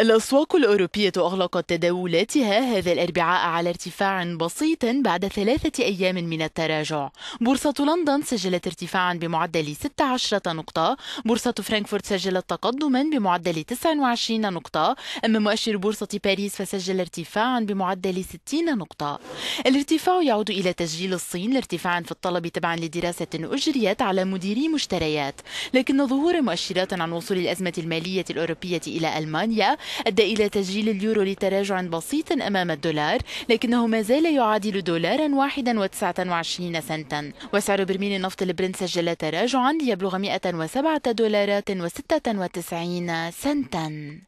الأسواق الأوروبية أغلقت تداولاتها هذا الأربعاء على ارتفاع بسيط بعد ثلاثة أيام من التراجع بورصة لندن سجلت ارتفاعا بمعدل 16 نقطة بورصة فرانكفورت سجلت تقدما بمعدل 29 نقطة أما مؤشر بورصة باريس فسجل ارتفاعا بمعدل 60 نقطة الارتفاع يعود إلى تسجيل الصين لارتفاع في الطلب تبعا لدراسة أجريت على مديري مشتريات لكن ظهور مؤشرات عن وصول الأزمة المالية الأوروبية إلى ألمانيا أدى إلى تسجيل اليورو لتراجع بسيط أمام الدولار لكنه ما زال يعادل دولارا واحدا وتسعة وعشرين سنتا وسعر برميل النفط البرنت سجل تراجعا ليبلغ 107 دولارات وستة وتسعين سنتا